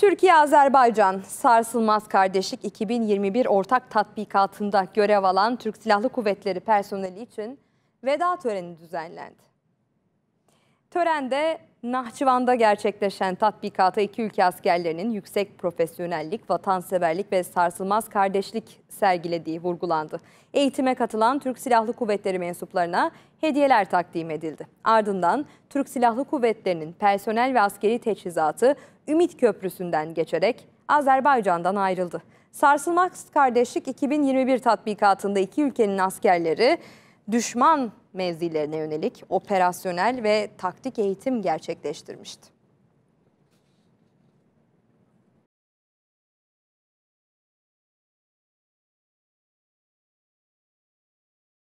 Türkiye-Azerbaycan Sarsılmaz Kardeşlik 2021 ortak tatbikatında görev alan Türk Silahlı Kuvvetleri personeli için veda töreni düzenlendi. Törende Nahçıvan'da gerçekleşen tatbikata iki ülke askerlerinin yüksek profesyonellik, vatanseverlik ve sarsılmaz kardeşlik sergilediği vurgulandı. Eğitime katılan Türk Silahlı Kuvvetleri mensuplarına hediyeler takdim edildi. Ardından Türk Silahlı Kuvvetleri'nin personel ve askeri teçhizatı Ümit Köprüsü'nden geçerek Azerbaycan'dan ayrıldı. Sarsılmaz Kardeşlik 2021 tatbikatında iki ülkenin askerleri düşman mevzilerine yönelik operasyonel ve taktik eğitim gerçekleştirmişti.